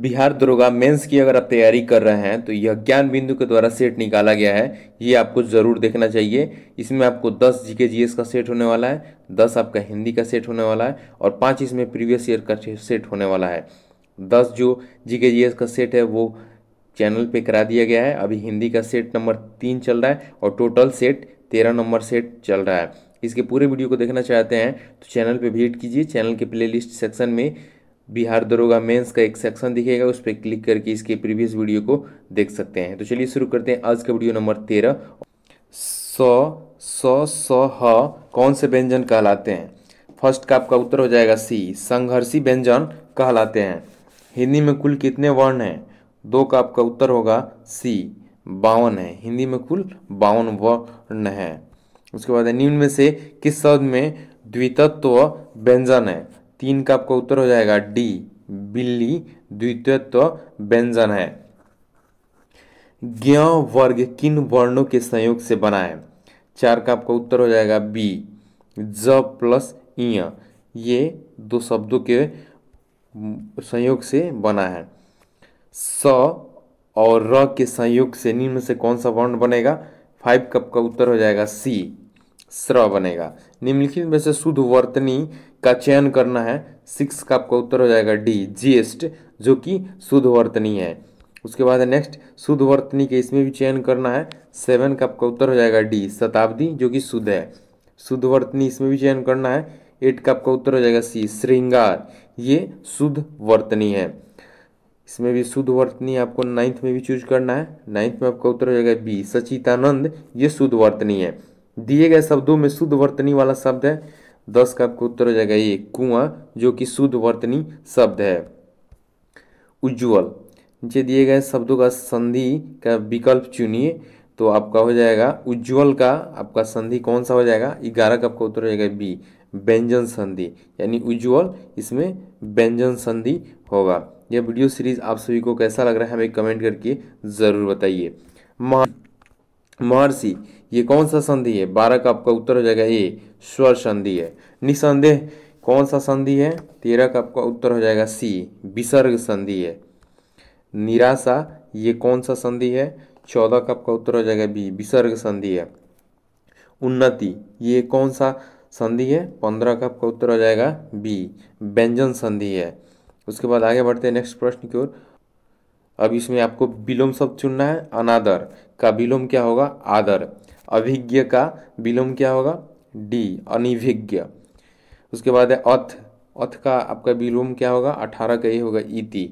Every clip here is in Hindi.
बिहार दरोगा मेंस की अगर आप तैयारी कर रहे हैं तो यह ज्ञान बिंदु के द्वारा सेट निकाला गया है ये आपको ज़रूर देखना चाहिए इसमें आपको 10 जीके जीएस का सेट होने वाला है 10 आपका हिंदी का सेट होने वाला है और पाँच इसमें प्रीवियस ईयर का सेट होने वाला है 10 जो जीके जीएस का सेट है वो चैनल पे करा दिया गया है अभी हिंदी का सेट नंबर तीन चल रहा है और टोटल सेट तेरह नंबर सेट चल रहा है इसके पूरे वीडियो को देखना चाहते हैं तो चैनल पर विजिट कीजिए चैनल के प्ले सेक्शन में बिहार दरोगा मेंस का एक सेक्शन दिखेगा उस पर क्लिक करके इसके प्रीवियस वीडियो को देख सकते हैं तो चलिए शुरू करते हैं आज का वीडियो नंबर तेरह स स स ह कौन से व्यंजन कहलाते हैं फर्स्ट का आपका उत्तर हो जाएगा सी संघर्षी व्यंजन कहलाते हैं हिंदी में कुल कितने वर्ण हैं दो का आपका उत्तर होगा सी बावन है हिंदी में कुल बावन वर्ण है उसके बाद निम्न में से किस शब्द में द्वितत्व व्यंजन है तीन का आपका उत्तर हो जाएगा डी बिल्ली द्वितीय तो व्यंजन है ज्ञ वर्ग किन वर्णों के संयोग से बना है चार का आपका उत्तर हो जाएगा बी ज प्लस इं ये दो शब्दों के संयोग से बना है स और र के संयोग से निम्न से कौन सा वर्ण बनेगा फाइव कप का उत्तर हो जाएगा सी स्र बनेगा निम्नलिखित में से शुद्ध वर्तनी का चयन करना है सिक्स का आपका उत्तर हो जाएगा डी जीएसट जो कि शुद्ध वर्तनी है उसके बाद नेक्स्ट शुद्ध वर्तनी के इसमें भी चयन करना है सेवन का आपका उत्तर हो जाएगा डी शताब्दी जो कि शुद्ध है शुद्ध वर्तनी इसमें भी चयन करना है एट का आपका उत्तर हो जाएगा सी श्रृंगार ये शुद्ध वर्तनी है इसमें भी शुद्ध वर्तनी आपको नाइन्थ में भी चूज करना है नाइन्थ में आपका उत्तर हो जाएगा बी सचितानंद ये शुद्ध वर्तनी है दिए गए शब्दों में शुद्ध वर्तनी वाला शब्द है दस का आपका उत्तर हो जाएगा ये कुआं जो कि शुद्ध वर्तनी शब्द है उज्ज्वल नीचे दिए गए शब्दों का संधि का विकल्प चुनिए तो आपका हो जाएगा उज्ज्वल का आपका संधि कौन सा हो जाएगा ग्यारह का आपका उत्तर हो जाएगा बी व्यंजन संधि यानी उज्ज्वल इसमें व्यंजन संधि होगा यह वीडियो सीरीज आप सभी को कैसा लग रहा है हमें कमेंट करके ज़रूर बताइए महर्षि ये कौन सा संधि है बारह का आपका उत्तर हो जाएगा ए स्वर संधि है निसंदेह कौन सा संधि है तेरह का आपका उत्तर हो जाएगा सी विसर्ग संधि है निराशा ये कौन सा संधि है चौदह का आपका उत्तर हो जाएगा बी विसर्ग संधि है उन्नति ये कौन सा संधि है पंद्रह का आपका उत्तर हो जाएगा बी व्यंजन संधि है उसके बाद आगे बढ़ते हैं नेक्स्ट प्रश्न की ओर अब इसमें आपको विलोम शब्द चुनना है अनादर का विलोम क्या होगा आदर अभिज्ञ का विलोम क्या होगा डी अनिभिज्ञ उसके बाद है अथ अथ का आपका विलोम क्या होगा अठारह का ये होगा इति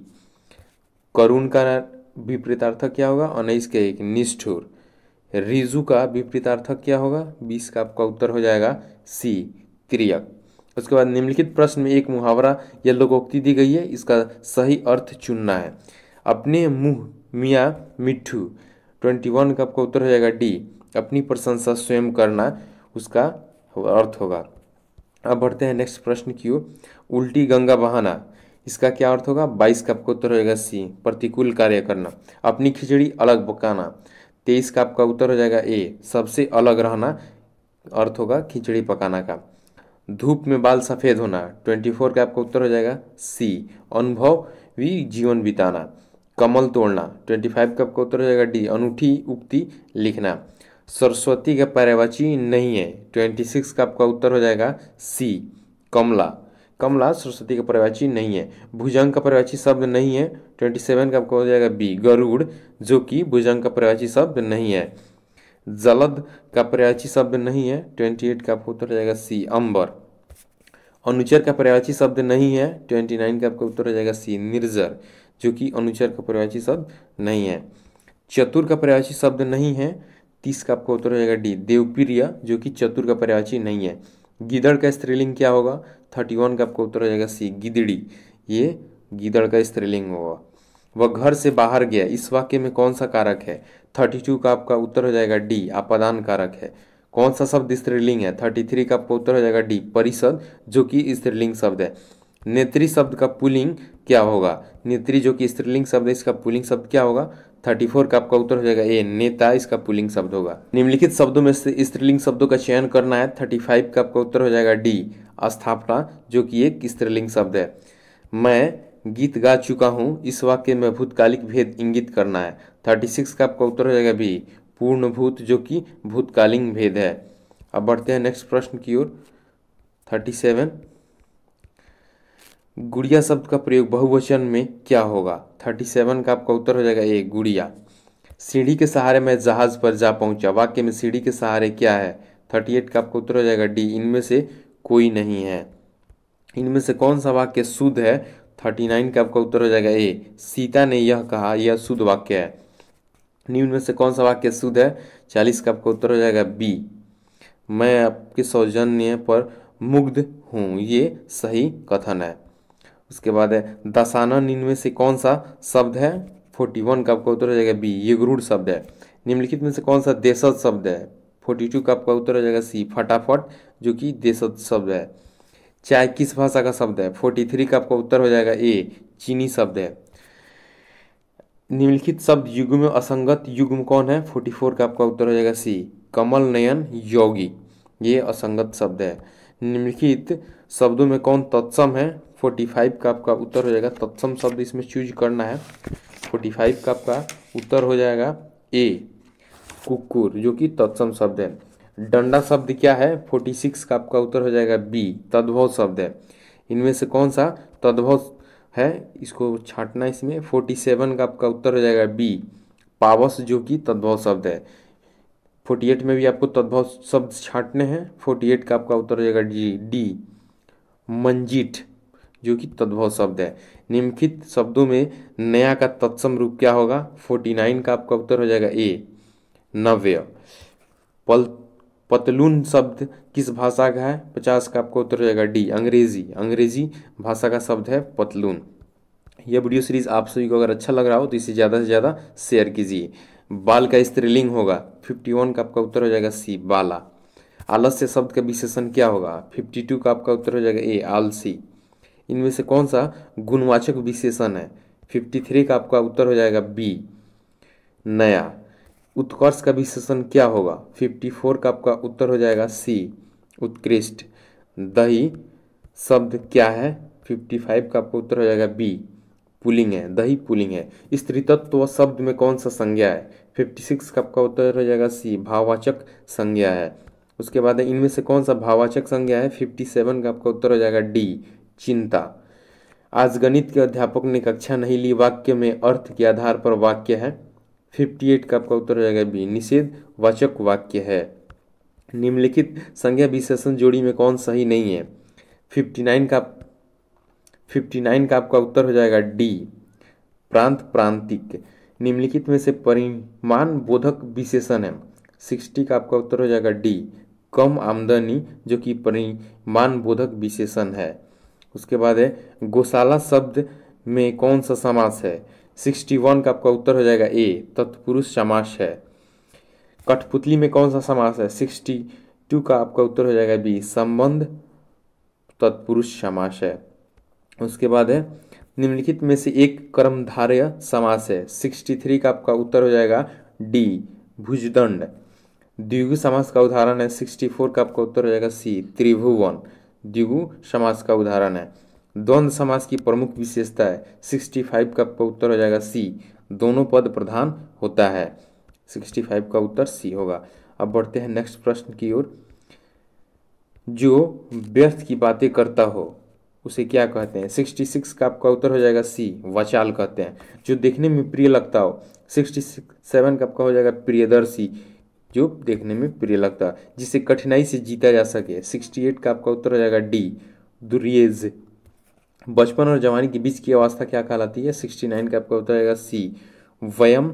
करुण का विपरीतार्थक क्या होगा उन्नीस का एक निष्ठुर रिजु का विपरीतार्थक क्या होगा बीस का आपका उत्तर हो जाएगा सी त्रियक उसके बाद निम्नलिखित प्रश्न में एक मुहावरा या लोकोक्ति दी गई है इसका सही अर्थ चुनना है अपने मुंह मियाँ मिठू ट्वेंटी वन का आपका उत्तर हो जाएगा डी अपनी प्रशंसा स्वयं करना उसका अर्थ होगा अब बढ़ते हैं नेक्स्ट प्रश्न की उल्टी गंगा बहाना इसका क्या अर्थ होगा बाईस का आपका उत्तर हो जाएगा सी प्रतिकूल कार्य करना अपनी खिचड़ी अलग पकाना तेईस का आपका उत्तर हो जाएगा ए सबसे अलग रहना अर्थ होगा खिचड़ी पकाना का धूप में बाल सफ़ेद होना ट्वेंटी फोर का आपका उत्तर हो जाएगा सी अनुभव भी जीवन बिताना कमल तोड़ना ट्वेंटी फाइव का आपका उत्तर हो जाएगा डी अनूठी उक्ति लिखना सरस्वती का पर्यावाची नहीं है ट्वेंटी सिक्स का आपका उत्तर हो जाएगा सी कमला कमला सरस्वती का पर्यावाची नहीं है भुजंग का पर्यावाची शब्द नहीं है ट्वेंटी सेवन का आपका हो जाएगा बी गरुड़ जो कि भुजंग का पर्यावाची शब्द नहीं है जलद का पर्यावाची शब्द नहीं है ट्वेंटी एट का आपका उत्तर हो जाएगा सी अंबर अनुचर का पर्यावाची शब्द नहीं है ट्वेंटी नाइन का आपका उत्तर हो जाएगा सी निर्जर जो कि अनुचर का पर्यावाची शब्द नहीं है चतुर का पर्यावाची शब्द नहीं है तीस का आपका उत्तर हो जाएगा डी देवप्रिय जो कि चतुर का पर्यायवाची नहीं है गिदड़ का स्त्रीलिंग क्या होगा थर्टी वन का आपका उत्तर हो जाएगा सी गिदड़ी ये गिदड़ का स्त्रीलिंग होगा वह घर से बाहर गया इस वाक्य में कौन सा कारक है थर्टी टू का आपका उत्तर हो जाएगा डी आपदान कारक है कौन सा शब्द स्त्रीलिंग है थर्टी थ्री का आपका उत्तर हो जाएगा डी परिषद जो कि स्त्रीलिंग शब्द है नेत्री शब्द का पुलिंग क्या होगा नेत्री जो कि स्त्रीलिंग शब्द है इसका पुलिंग शब्द क्या होगा थर्टी फोर का आपका उत्तर हो जाएगा ए नेता इसका पुलिंग शब्द होगा निम्नलिखित शब्दों में से स्त्रीलिंग शब्दों का चयन करना है थर्टी फाइव का आपका उत्तर हो जाएगा डी स्थापना जो कि एक स्त्रीलिंग शब्द है मैं गीत गा चुका हूँ इस वाक्य में भूतकालिक भेद इंगित करना है थर्टी सिक्स का आपका उत्तर हो जाएगा बी पूर्णभूत जो कि भूतकालीन भेद है अब बढ़ते हैं नेक्स्ट प्रश्न की ओर थर्टी सेवन गुड़िया शब्द का प्रयोग बहुवचन में क्या होगा थर्टी सेवन का आपका उत्तर हो जाएगा ए गुड़िया सीढ़ी के सहारे मैं जहाज पर जा पहुंचा वाक्य में सीढ़ी के सहारे क्या है थर्टी एट का आपका उत्तर हो जाएगा डी इनमें से कोई नहीं है इनमें से कौन सा वाक्य शुद्ध है थर्टी नाइन का आपका उत्तर हो जाएगा ए सीता ने यह कहा यह शुद्ध वाक्य है निम्न में से कौन सा वाक्य शुद्ध है चालीस का आपका उत्तर हो जाएगा बी मैं आपके सौजन्य पर मुग्ध हूँ ये सही कथन है उसके बाद है दशानन इनमें से कौन सा शब्द है फोर्टी वन का आपका उत्तर हो जाएगा बी ये गुरूढ़ शब्द है निम्नलिखित में से कौन सा देशद शब्द है फोर्टी टू का आपका उत्तर हो जाएगा सी फटाफट जो कि देशद शब्द है चाय किस भाषा का शब्द है फोर्टी थ्री का आपका उत्तर हो जाएगा ए चीनी शब्द है निम्नलिखित शब्द युग में असंगत में कौन है फोर्टी फोर का आपका उत्तर हो जाएगा सी कमल नयन योगी ये असंगत शब्द है निम्नलिखित शब्दों में कौन तत्सम है फोर्टी फाइव का आपका उत्तर हो जाएगा तत्सम शब्द इसमें चूज करना है फोर्टी फाइव का आपका उत्तर हो जाएगा ए कुकुर जो कि तत्सम शब्द है डंडा शब्द क्या है फोर्टी सिक्स का आपका उत्तर हो जाएगा बी तद्भव शब्द है इनमें से कौन सा तद्भव है इसको छांटना इसमें फोर्टी सेवन का आपका उत्तर हो जाएगा बी पावस जो कि तद्भव शब्द है फोर्टी एट में भी आपको तद्भव शब्द छांटने हैं फोर्टी एट का आपका उत्तर हो जाएगा जी डी मंजीट जो कि तद्भव शब्द है निम्नलिखित शब्दों में नया का तत्सम रूप क्या होगा फोर्टी नाइन का आपका उत्तर हो जाएगा ए नव्य पल पतलून शब्द किस भाषा का है पचास का आपका उत्तर हो जाएगा डी अंग्रेजी अंग्रेजी भाषा का शब्द है पतलून यह वीडियो सीरीज आप सभी को अगर अच्छा लग रहा हो तो इसे ज़्यादा से ज़्यादा शेयर कीजिए बाल का स्त्रीलिंग होगा फिफ्टी वन का आपका उत्तर हो जाएगा सी बाला आलस्य शब्द का विशेषण क्या होगा फिफ्टी टू का आपका उत्तर हो जाएगा ए आलसी इनमें से कौन सा गुणवाचक विशेषण है फिफ्टी थ्री का आपका उत्तर हो जाएगा बी नया उत्कर्ष का विशेषण क्या होगा फिफ्टी फोर का आपका उत्तर हो जाएगा सी उत्कृष्ट दही शब्द क्या है फिफ्टी फाइव का आपका उत्तर हो जाएगा बी पुलिंग है दही पुलिंग है स्त्री तत्व शब्द में कौन सा संज्ञा है फिफ्टी सिक्स का आपका उत्तर हो जाएगा सी भाववाचक संज्ञा है उसके बाद इनमें से कौन सा भाववाचक संज्ञा है फिफ्टी सेवन का आपका उत्तर हो जाएगा डी चिंता आज गणित के अध्यापक ने कक्षा नहीं ली वाक्य में अर्थ के आधार पर वाक्य है फिफ्टी एट का आपका उत्तर हो जाएगा बी निषेध वाचक वाक्य है निम्नलिखित संज्ञा विशेषण जोड़ी में कौन सही नहीं है फिफ्टी नाइन का फिफ्टी नाइन का आपका उत्तर हो जाएगा डी प्रांत प्रांतिक निम्नलिखित में से परिमाण बोधक विशेषण है सिक्सटी का आपका उत्तर हो जाएगा डी कम आमदनी जो कि परिमाण बोधक विशेषण है उसके बाद है गौशाला शब्द में कौन सा समास है सिक्सटी वन का आपका उत्तर हो जाएगा ए तत्पुरुष समास है कठपुतली में कौन सा समास है सिक्सटी टू का आपका उत्तर हो जाएगा बी संबंध तत्पुरुष समास है उसके बाद है निम्नलिखित में से एक कर्मधारय समास है सिक्सटी थ्री का आपका उत्तर हो जाएगा डी भुजदंड द्विगु समास का उदाहरण है सिक्सटी फोर का आपका उत्तर हो जाएगा सी त्रिभुवन द्विगु समास का उदाहरण है द्वंद्व समास की प्रमुख विशेषता है सिक्सटी फाइव का उत्तर हो जाएगा सी दोनों पद प्रधान होता है सिक्सटी फाइव का उत्तर सी होगा अब बढ़ते हैं नेक्स्ट प्रश्न की ओर जो व्यर्थ की बातें करता हो उसे क्या कहते हैं सिक्सटी सिक्स का आपका उत्तर हो जाएगा सी वाचाल कहते हैं जो देखने में प्रिय लगता हो सिक्सटी सिक्स सेवन का आपका हो जाएगा प्रियदर्शी जो देखने में प्रिय लगता है जिसे कठिनाई से जीता जा सके सिक्सटी एट का आपका उत्तर हो जाएगा डी दुरियज बचपन और जवानी के बीच की अवस्था क्या कहलाती है सिक्सटी नाइन का आपका उत्तर आएगा सी वयम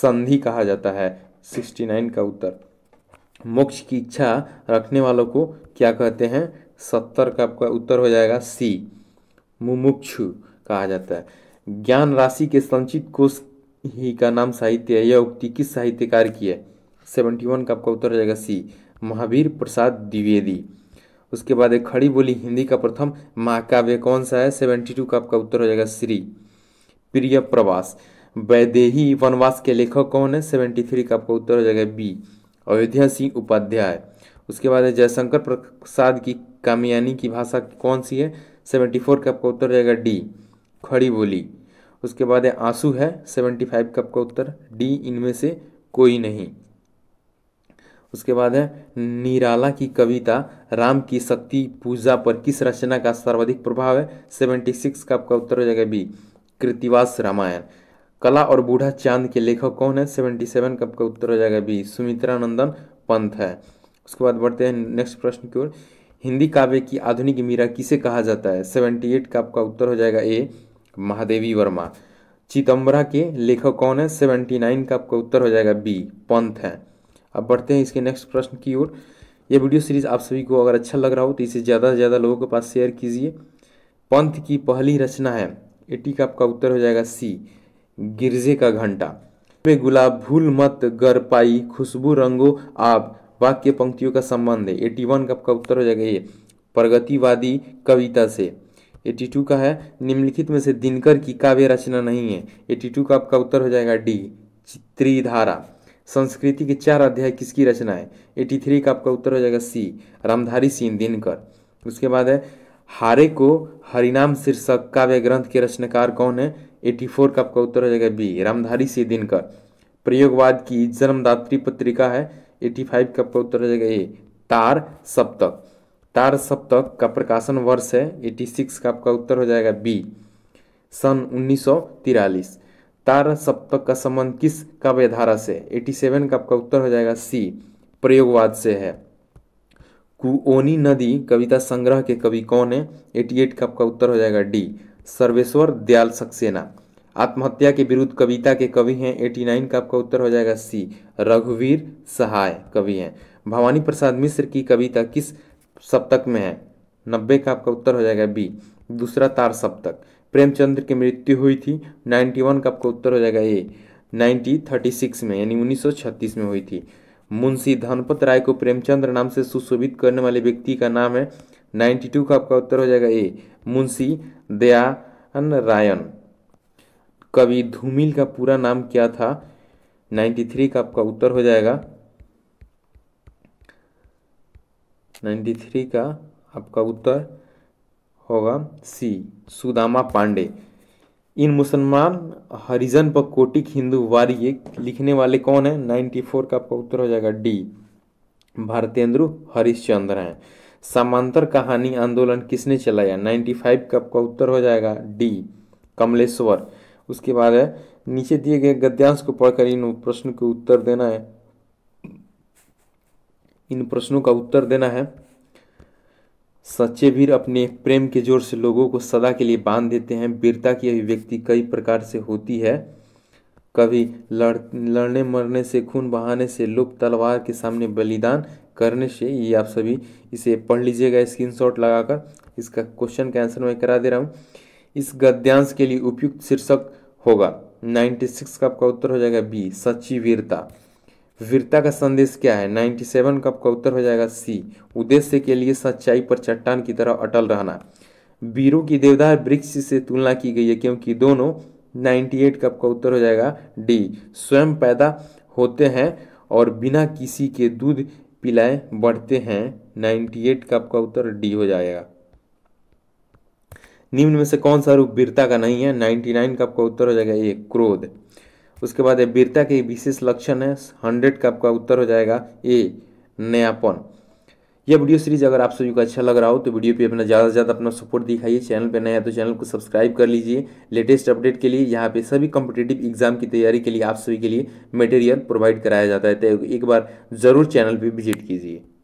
संधि कहा जाता है सिक्सटी नाइन का उत्तर मोक्ष की इच्छा रखने वालों को क्या कहते हैं सत्तर का आपका उत्तर हो जाएगा सी मुमुक्षु कहा जाता है ज्ञान राशि के संचित कोष ही का नाम साहित्य है यह उक्ति किस साहित्यकार की है सेवेंटी वन का आपका उत्तर हो जाएगा सी महावीर प्रसाद द्विवेदी उसके बाद एक खड़ी बोली हिंदी का प्रथम महाकाव्य कौन सा है सेवेंटी टू का आपका उत्तर हो जाएगा श्री प्रिय प्रवास वैदेही वनवास के लेखक कौन है सेवेंटी थ्री का आपका उत्तर हो जाएगा बी अयोध्या सिंह उपाध्याय उसके बाद जयशंकर प्रसाद की कामयानी की भाषा कौन सी है सेवेंटी फोर का आपका उत्तर रहेगा डी खड़ी बोली उसके बाद आंसू है सेवेंटी फाइव का आपका उत्तर डी इनमें से कोई नहीं उसके बाद है निराला की कविता राम की शक्ति पूजा पर किस रचना का सर्वाधिक प्रभाव है सेवेंटी सिक्स का आपका उत्तर हो जाएगा बी कृतिवास रामायण कला और बूढ़ा चांद के लेखक कौन है सेवेंटी सेवन का आपका उत्तर हो जाएगा बी सुमित्रा नंदन पंथ है उसके बाद बढ़ते हैं नेक्स्ट प्रश्न की ओर हिंदी काव्य की आधुनिक मीरा किसे कहा जाता है सेवेंटी एट का आपका उत्तर हो जाएगा ए महादेवी वर्मा चितंबरा के लेखक कौन है सेवेंटी नाइन का आपका उत्तर हो जाएगा बी पंथ है अब बढ़ते हैं इसके नेक्स्ट प्रश्न की ओर यह वीडियो सीरीज़ आप सभी को अगर अच्छा लग रहा हो तो इसे ज़्यादा से ज़्यादा लोगों के पास शेयर कीजिए पंथ की पहली रचना है एटी का आपका उत्तर हो जाएगा सी गिरजे का घंटा गुलाब भूल मत गर पाई खुशबू रंगो आप वाक्य पंक्तियों का संबंध है एटी वन का आपका उत्तर हो जाएगा ये प्रगतिवादी कविता से एटी टू का है निम्नलिखित में से दिनकर की काव्य रचना नहीं है एटी टू का आपका उत्तर हो जाएगा डी चित्रीधारा संस्कृति के चार अध्याय किसकी रचना है एटी थ्री का आपका उत्तर हो जाएगा सी रामधारी सिंह दिनकर उसके बाद है हारे को हरिनाम शीर्षक काव्य ग्रंथ के रचनाकार कौन है एटी फोर का आपका उत्तर हो जाएगा बी रामधारी सिंह दिनकर प्रयोगवाद की जन्मदात्री पत्रिका है एटी फाइव का आपका उत्तर हो जाएगा ए तार सप्तक तार सप्तक का प्रकाशन वर्ष है एटी सिक्स का आपका उत्तर हो जाएगा बी सन उन्नीस सौ तिरालीस तार सप्तक का संबंध किस काव्यधारा से 87 का आपका उत्तर हो जाएगा सी प्रयोगवाद से है कुओनी नदी कविता संग्रह के कवि कौन है 88 का आपका उत्तर हो जाएगा डी सर्वेश्वर दयाल सक्सेना आत्महत्या के विरुद्ध कविता के कवि हैं 89 का आपका उत्तर हो जाएगा सी रघुवीर सहाय कवि हैं भवानी प्रसाद मिश्र की कविता किस सप्तक में है नब्बे का आपका उत्तर हो जाएगा बी दूसरा तार सप्तक प्रेमचंद्र की मृत्यु हुई थी 91 का आपका उत्तर हो जाएगा ए 1936 में यानी 1936 में हुई थी मुंशी धनपत राय को प्रेमचंद्र नाम से सुशोभित करने वाले व्यक्ति का नाम है 92 का आपका उत्तर हो जाएगा ए मुंशी दयान रायन कवि धूमिल का पूरा नाम क्या था 93 का आपका उत्तर हो जाएगा 93 का आपका उत्तर होगा सी सुदामा पांडे इन मुसलमान हरिजन पर कोटिक हिंदू वारी लिखने वाले कौन है नाइन्टी फोर का आपका उत्तर हो जाएगा डी भारतेंद्र हरिश्चंद्र हैं समांतर कहानी आंदोलन किसने चलाया 95 का आपका उत्तर हो जाएगा डी कमलेश्वर उसके बाद है नीचे दिए गए गद्यांश को पढ़कर इन प्रश्न के उत्तर देना है इन प्रश्नों का उत्तर देना है सच्चे वीर अपने प्रेम के जोर से लोगों को सदा के लिए बांध देते हैं वीरता की अभिव्यक्ति कई प्रकार से होती है कभी लड़ लड़ने मरने से खून बहाने से लुप तलवार के सामने बलिदान करने से ये आप सभी इसे पढ़ लीजिएगा स्क्रीनशॉट लगाकर इसका क्वेश्चन का आंसर मैं करा दे रहा हूँ इस गद्यांश के लिए उपयुक्त शीर्षक होगा 96 का आपका उत्तर हो जाएगा बी सच्ची वीरता वीरता का संदेश क्या है 97 का आपका उत्तर हो जाएगा सी उद्देश्य के लिए सच्चाई पर चट्टान की तरह अटल रहना बीरू की देवदार वृक्ष से तुलना की गई है क्योंकि दोनों 98 का आपका उत्तर हो जाएगा डी स्वयं पैदा होते हैं और बिना किसी के दूध पिलाए बढ़ते हैं 98 का आपका उत्तर डी हो जाएगा निम्न में से कौन सा रूप वीरता का नहीं है 99 का आपका उत्तर हो जाएगा ए क्रोध उसके बाद ये वीरता के विशेष लक्षण है हंड्रेड का आपका उत्तर हो जाएगा ए नयापन यह वीडियो सीरीज अगर आप सभी को अच्छा लग रहा हो तो वीडियो पे अपना ज़्यादा से ज़्यादा अपना सपोर्ट दिखाइए चैनल पे नया है तो चैनल को सब्सक्राइब कर लीजिए लेटेस्ट अपडेट के लिए यहाँ पे सभी कॉम्पिटेटिव एग्जाम की तैयारी के लिए आप सभी के लिए मटेरियल प्रोवाइड कराया जाता है तो एक बार ज़रूर चैनल पर विजिट कीजिए